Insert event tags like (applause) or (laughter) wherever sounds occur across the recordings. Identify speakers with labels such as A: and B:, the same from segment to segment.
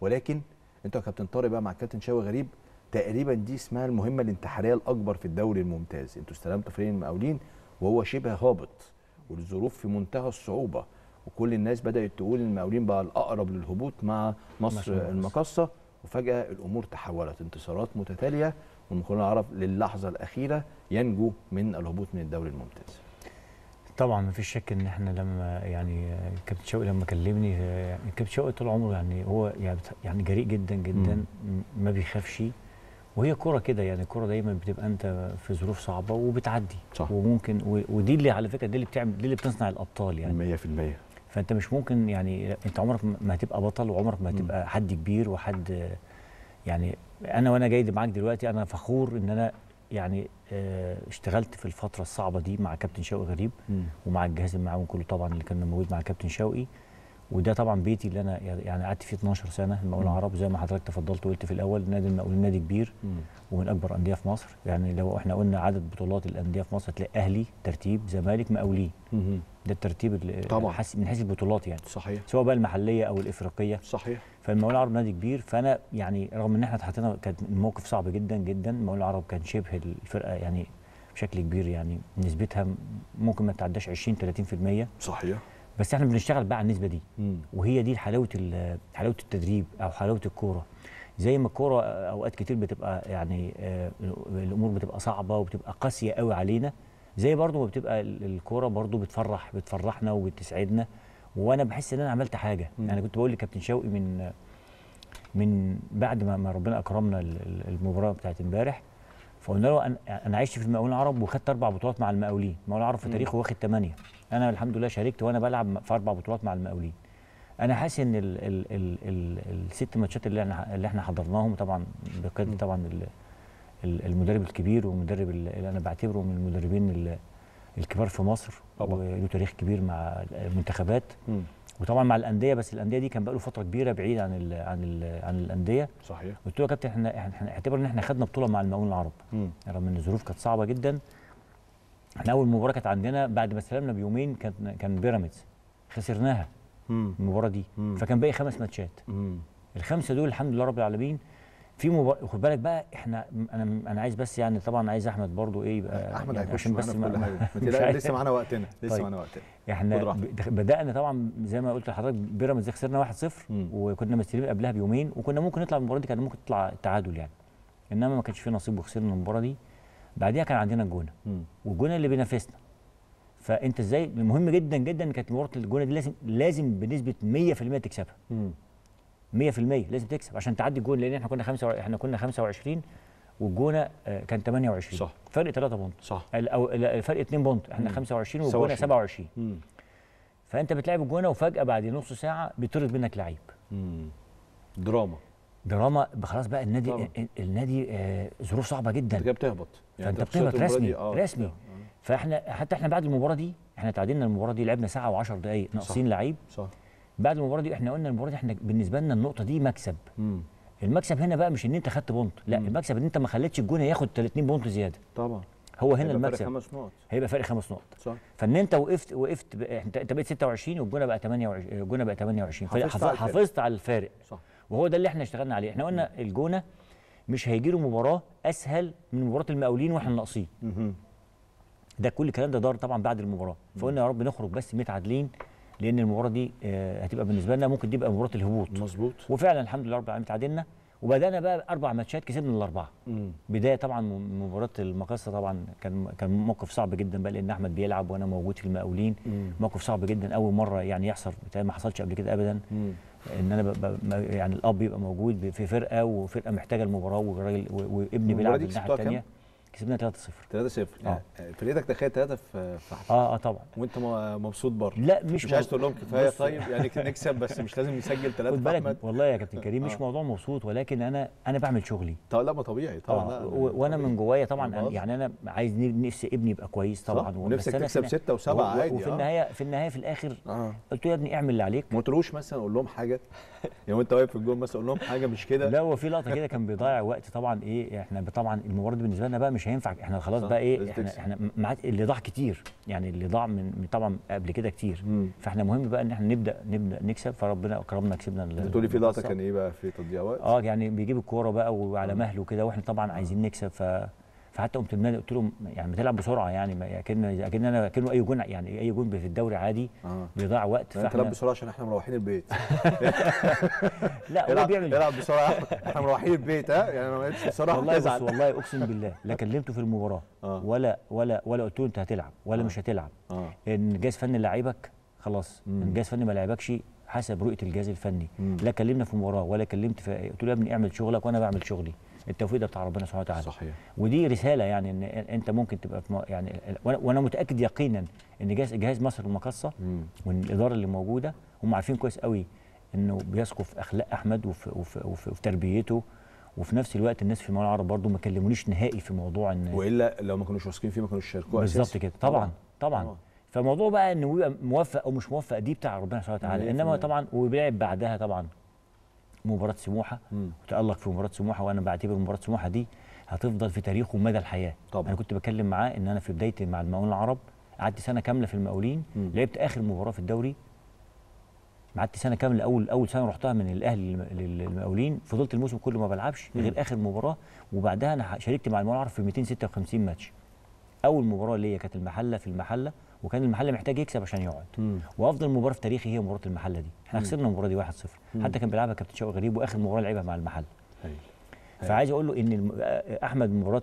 A: ولكن انتوا يا كابتن طارق بقى مع الكابتن شاوي غريب تقريبا دي اسمها المهمه الانتحاريه الاكبر في الدوري الممتاز انتوا استلمتوا فريق المقاولين وهو شبه هابط والظروف في منتهى الصعوبه وكل الناس بدات تقول المقاولين بقى الاقرب للهبوط مع مصر المقصه وفجاه الامور تحولت انتصارات متتاليه والمقاولون العرب للحظه الاخيره ينجو من الهبوط من الدوري الممتاز طبعا ما فيش شك ان احنا لما يعني كابتن شوقي لما كلمني يعني كابتن شوقي طول عمره يعني هو يعني, يعني جريء جدا جدا ما بيخافش وهي كرة كده يعني الكرة دايما بتبقى انت في ظروف صعبه وبتعدي صح. وممكن ودي اللي على فكره دي اللي بتعمل دي اللي بتصنع الابطال يعني 100% فانت مش ممكن يعني انت عمرك ما هتبقى بطل وعمرك ما هتبقى حد كبير وحد يعني انا وانا جاي معاك دلوقتي انا فخور ان انا يعني آه، اشتغلت في الفتره الصعبه دي مع كابتن شوقي غريب م. ومع الجهاز المعاون كله طبعا اللي كان موجود مع كابتن شوقي وده طبعا بيتي اللي انا يعني قعدت فيه 12 سنه المقاول العرب زي ما حضرتك تفضلت وقلت في الاول نادي المقاولين نادي كبير م. ومن اكبر انديه في مصر يعني لو احنا قلنا عدد بطولات الانديه في مصر هتلاقي اهلي ترتيب زمالك مقاولين ده الترتيب طبعا من حيث البطولات يعني صحيح سواء بقى المحليه او الافريقيه صحيح فالمولى العرب نادي كبير فانا يعني رغم ان احنا اتحطينا كان موقف صعب جدا جدا المولى العرب كان شبه الفرقه يعني بشكل كبير يعني نسبتها ممكن ما تعداش 20 30% صحيح بس احنا بنشتغل بقى على النسبه دي مم. وهي دي حلاوه حلاوه التدريب او حلاوه الكوره زي ما الكوره اوقات كتير بتبقى يعني آه، الامور بتبقى صعبه وبتبقى قاسيه قوي علينا زي برضو ما بتبقى الكوره برضو بتفرح بتفرحنا وبتسعدنا وانا بحس ان انا عملت حاجه م. انا يعني كنت بقول لكابتن شوقي من من بعد ما ربنا اكرمنا المباراه بتاعت امبارح فقلنا له انا عشت في المقاولين العرب وخدت اربع بطولات مع المقاولين المقاولين العرب في تاريخه واخد ثمانيه انا الحمد لله شاركت وانا بلعب في اربع بطولات مع المقاولين انا حاسس ان ال ال ال الـ الست ماتشات اللي احنا اللي احنا حضرناهم طبعا بقياده طبعا المدرب الكبير والمدرب اللي انا بعتبره من المدربين الكبار في مصر وله تاريخ كبير مع المنتخبات م. وطبعا مع الانديه بس الانديه دي كان بقى له فتره كبيره بعيد عن الـ عن الـ عن الانديه صحيح قلت له يا كابتن احنا احنا اعتبر ان احنا خدنا بطوله مع المقاولين العرب رغم ان الظروف كانت صعبه جدا احنا اول مباراه كانت عندنا بعد ما استلمنا بيومين كان كان بيراميدز خسرناها المباراه دي فكان باقي خمس ماتشات الخمسه دول الحمد لله رب العالمين في مبار... خد بالك بقى احنا انا انا عايز بس يعني طبعا عايز احمد برضو ايه يبقى احمد يعني عشان بس معانا ما... في كل حاجه (laughs) لسه معانا وقتنا لسه طيب. معانا وقتنا احنا بدانا طبعا زي ما قلت لحضرتك بيراميدز خسرنا 1-0 وكنا مستلمين قبلها بيومين وكنا ممكن نطلع المباراه دي كان ممكن تطلع تعادل يعني انما ما كانش في نصيب وخسرنا المباراه دي بعديها كان عندنا الجونه والجونه اللي بينافسنا فانت ازاي مهم جدا جدا كانت مباراه الجونه دي لازم لازم بنسبه 100% تكسبها 100% لازم تكسب عشان تعدي الجون لان احنا كنا و... احنا كنا 25 والجونه آه، كان 28 صح فرق 3 بونت صح او فرق 2 بونت احنا مم. 25 والجونه 27 مم. فانت بتلعب الجونه وفجاه بعد نص ساعه بيطرد منك لعيب دراما دراما خلاص بقى النادي طبعا. النادي آه، ظروف صعبه جدا انت بتهبط يعني فانت بتهبط آه. رسمي آه. رسمي فاحنا حتى احنا بعد المباراه دي احنا تعادلنا المباراه دي لعبنا ساعه و10 دقائق ناقصين لعيب صح بعد المباراه دي احنا قلنا المباراه دي احنا بالنسبه لنا النقطه دي مكسب مم. المكسب هنا بقى مش ان انت خدت بونت لا مم. المكسب ان انت ما خليتش الجون ياخد 30 بونت زياده طبعا هو هنا هيبقى المكسب خمس نقط هيبقى فرق خمس نقط صح فان انت وقفت وقفت انت انت بقيت 26 والجون بقى 28 الجون بقى 28 حافظت, على حافظت على الفارق صح وهو ده اللي احنا اشتغلنا عليه احنا قلنا الجونه مش هيجي له مباراه اسهل من مباراه المقاولين واحنا ناقصين ده كل الكلام ده دار طبعا بعد المباراه فقلنا يا رب نخرج بس متعادلين لان المباراه دي آه، هتبقى بالنسبه لنا ممكن تبقى مباراه الهبوط مظبوط وفعلا الحمد لله رب العالمين تعادلنا وبدانا بقى اربع ماتشات كسبنا الاربعه مم. بدايه طبعا مباراه المقصه طبعا كان كان موقف صعب جدا بقى لان احمد بيلعب وانا موجود في المقاولين موقف صعب جدا اول مره يعني يحصل ما حصلش قبل كده ابدا مم. ان انا يعني الاب يبقى موجود في فرقه وفرقه محتاجه المباراه والراجل وابني بيلعب الناحيه الثانيه كسبنا 3-0 3-0 اه يعني فرقتك تخيل 3 في حفل اه اه طبعا وانت مبسوط بره لا مش مش عايز تقول لهم كفايه طيب يعني (laughs) نكسب بس مش لازم نسجل 3 خد بالك والله يا كابتن كريم مش آه. موضوع مبسوط ولكن انا انا بعمل شغلي طب لا ما طبيعي طبعا آه. وانا من جوايا طبعا يعني انا عايز نفسي ابني يبقى كويس طبعا ونفسك تكسب 6 و7 عادي وفي آه. النهايه في النهايه في الاخر آه. قلت له يا ابني اعمل اللي عليك ما قلتلوش مثلا اقول لهم حاجه (laughs) يعني وانت واقف في الجون مثلا اقول لهم حاجه مش كده لا هو في لقطه كده كان بيضيع وقت طبعا ايه احنا طبعا المباراه بالنسبه لنا بقى مش مش هينفع احنا خلاص بقى ايه احنا احنا معاك اللي ضاع كتير يعني اللي ضاع من طبعا قبل كده كتير مم. فاحنا مهم بقى ان احنا نبدا نبدا نكسب فربنا اكرمنا كسبنا بتقولي في لقطه كان ايه بقى في تضييع وقت اه يعني بيجيب الكوره بقى وعلى مهله كده واحنا طبعا آه. عايزين نكسب ف فحتى قمت بنادي قلت لهم يعني بتلعب بسرعه يعني اكن اكن انا اكنه اي جون يعني اي جون في الدوري عادي آه. بيضيع وقت يعني فاحنا تلعب بسرعه عشان احنا مروحين البيت (laughs) لا هو بيعمل العب بسرعه احنا مروحين البيت ها يعني انا ما لعبتش بسرعه والله بس والله اقسم بالله لا كلمته في المباراه آه. ولا ولا ولا قلت له انت هتلعب ولا آه. مش هتلعب آه. ان جهاز فني لعيبك خلاص ان جهاز فني ما لعبكش حسب رؤيه الجهاز الفني لا كلمنا في مباراه ولا كلمت في قلت له يا ابني اعمل شغلك وانا بعمل شغلي التوفيق ده بتاع ربنا سبحانه وتعالى صحيح ودي رساله يعني ان انت ممكن تبقى في يعني وانا متاكد يقينا ان جهاز جهاز مصر المقاصه والاداره اللي موجوده هم عارفين كويس قوي انه بيثقوا في اخلاق احمد وفي, وفي, وفي, وفي تربيته وفي نفس الوقت الناس في المملكه العرب برضه ما كلمونيش نهائي في موضوع ان والا لو ما كانوش واثقين فيه ما كانوش شاركوه بالظبط كده طبعا طبعا, فموضوع بقى انه يبقى موفق او مش موفق دي بتاع ربنا سبحانه وتعالى انما طبعا وبيلعب بعدها طبعا مباراه سموحه وتالق في مباراه سموحه وانا بعتبر مباراه سموحه دي هتفضل في تاريخه مدى الحياه طبعا. انا كنت بتكلم معاه ان انا في بدايتي مع المقاولين العرب قعدت سنه كامله في المقاولين لعبت اخر مباراه في الدوري قعدت سنه كامله اول اول سنه رحتها من الاهلي للمقاولين فضلت الموسم كله ما بلعبش غير اخر مباراه وبعدها انا شاركت مع المقاولين العرب في 256 ماتش اول مباراه ليا كانت المحله في المحله وكان المحله محتاج يكسب عشان يقعد مم. وافضل مباراه في تاريخي هي مباراه المحله دي احنا خسرنا المباراه دي 1-0 حتى كان بيلعبها كابتن شوقي غريب واخر مباراه لعبها مع المحل أيوة. أيوة. فعايز اقول له ان آه، آه، احمد مباراه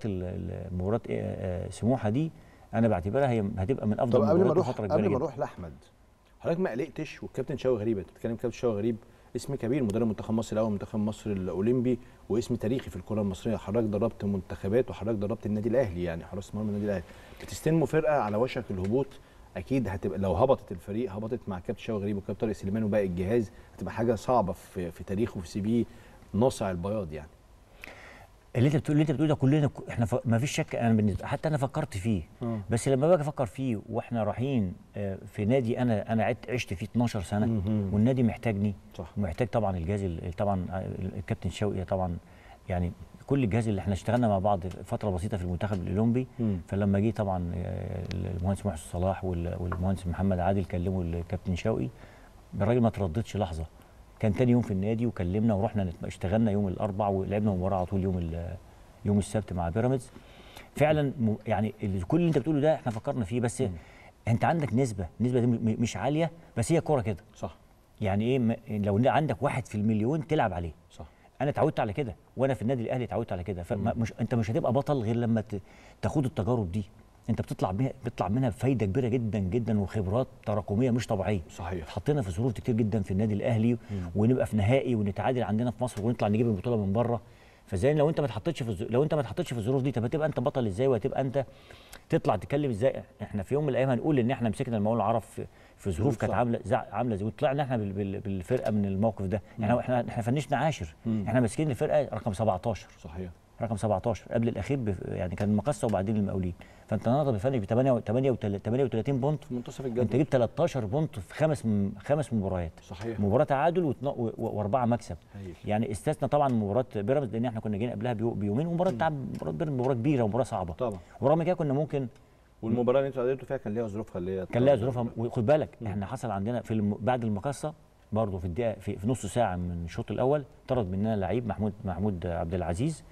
A: مباراه آه، سموحه دي انا بعتبرها هي هتبقى من افضل المباريات الفتره الجايه قبل ما اروح لاحمد حضرتك ما قلقتش والكابتن شوقي غريب انت بتتكلم كابتن شوقي غريب اسم كبير مدرب منتخب مصر الاول منتخب مصر الاولمبي واسم تاريخي في الكره المصريه حضرتك دربت منتخبات وحضرتك دربت النادي الاهلي يعني حراس مرمى النادي الاهلي بتستلموا فرقه على وشك الهبوط اكيد هتبقى لو هبطت الفريق هبطت مع كابتن شوقي غريب وكابتن طارق سليمان وباقي الجهاز هتبقى حاجه صعبه في, في تاريخه في سي في نصع البياض يعني اللي انت بتقول اللي انت بتقوله ده كلنا احنا ف... ما فيش شك انا بالنسبه حتى انا فكرت فيه م. آه. بس لما باجي افكر فيه واحنا رايحين آه، في نادي انا انا عشت فيه 12 سنه م. والنادي محتاجني صح. ومحتاج طبعا الجهاز طبعا الكابتن شوقي طبعا يعني كل الجهاز اللي احنا اشتغلنا مع بعض فتره بسيطه في المنتخب الاولمبي فلما جه طبعا آه، المهندس محسن صلاح والمهندس محمد عادل كلموا الكابتن شوقي الراجل ما ترددش لحظه كان تاني يوم في النادي وكلمنا ورحنا اشتغلنا يوم الاربع ولعبنا مباراه على طول يوم يوم السبت مع بيراميدز فعلا يعني كل اللي انت بتقوله ده احنا فكرنا فيه بس م. انت عندك نسبه النسبه دي مش عاليه بس هي كوره كده صح يعني ايه لو عندك واحد في المليون تلعب عليه صح انا اتعودت على كده وانا في النادي الاهلي اتعودت على كده فمش انت مش هتبقى بطل غير لما تاخد التجارب دي انت بتطلع بتطلع منها بفايده كبيره جدا جدا وخبرات تراكميه مش طبيعيه صحيح اتحطينا في ظروف كتير جدا في النادي الاهلي ونبقى في نهائي ونتعادل عندنا في مصر ونطلع نجيب البطوله من بره فازاي لو انت ما اتحطيتش في لو انت ما اتحطيتش في الظروف دي طب هتبقى انت بطل ازاي وهتبقى انت تطلع تتكلم ازاي احنا في يوم من الايام هنقول ان احنا مسكنا المول العرب في, في ظروف كانت عامله عامله زي وطلعنا احنا بال... بالفرقه من الموقف ده يعني احنا احنا فنشنا عاشر احنا ماسكين الفرقه رقم 17 صحيح رقم 17 قبل الاخير يعني كان المقصه وبعدين المقاولين فانت النهارده بتفنش ب 38 بونت في منتصف الجدول انت جبت 13 بونت في خمس م... خمس مباريات صحيح مباراه تعادل و... واربعه مكسب هيل. يعني استثنى طبعا مباراه بيراميدز لان احنا كنا جايين قبلها بيو... بيومين ومباراه تعب مباراه بيراميدز مباراه كبيره ومباراه صعبه طبعا ورغم كده كنا ممكن والمباراه اللي انتوا قابلتوا فيها كان ليها ظروفها اللي هي كان ليها ظروفها وخد بالك م. احنا حصل عندنا في الم... بعد المقصه برضه في الدقيقه في... في نص ساعه من الشوط الاول طرد مننا لعيب محمود محمود عبد العزيز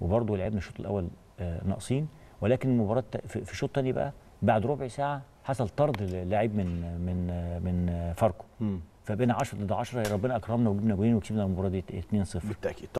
A: وبرضه لعبنا الشوط الاول آه، ناقصين ولكن المباراه في الشوط الثاني بقى بعد ربع ساعه حصل طرد للاعب من من من فاركو فبقينا 10 ضد 10 ربنا اكرمنا وجبنا جولين وكسبنا المباراه دي 2-0 بالتاكيد